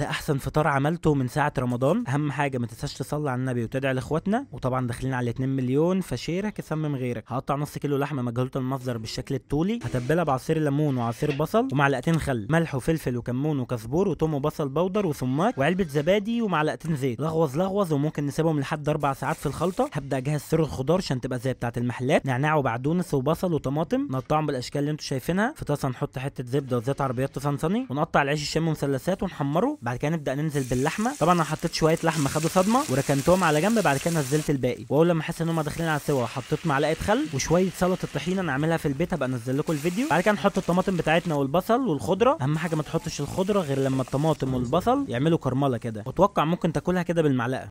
ده احسن فطار عملته من ساعه رمضان اهم حاجه ما تنساش تصلي على النبي وتدعي لاخواتنا وطبعا داخلين على 2 مليون فشيرك سمم غيرك هقطع نص كيلو لحمه مجهوله المصدر بالشكل الطولي هتبلها بعصير ليمون وعصير بصل ومعلقتين خل ملح وفلفل وكمون وكزبور وتوم وبصل بودر وثمات وعلبه زبادي ومعلقتين زيت لغوظ لغوظ وممكن نسيبهم لحد اربع ساعات في الخلطه هبدا اجهز سر الخضار عشان تبقى زي بتاعه المحلات نعناع وبعدونس وبصل وطماطم نقطعهم بالاشكال اللي انتم شايفينها في طاسه نحط حته زبده وزيت عربيات تصنصني ونقطع العيش الشامي مثلثات ونحمره بعد كده نبدا ننزل باللحمه طبعا انا حطيت شويه لحمه خدوا صدمه وركنتهم على جنب بعد كده نزلت الباقي واول لما احس ان هم داخلين على السوا حطيت معلقه خل وشويه سلطه طحينه انا في البيت هبقى انزل لكم الفيديو بعد كده نحط الطماطم بتاعتنا والبصل والخضره اهم حاجه ما تحطش الخضره غير لما الطماطم والبصل يعملوا كرمله كده واتوقع ممكن تاكلها كده بالمعلقه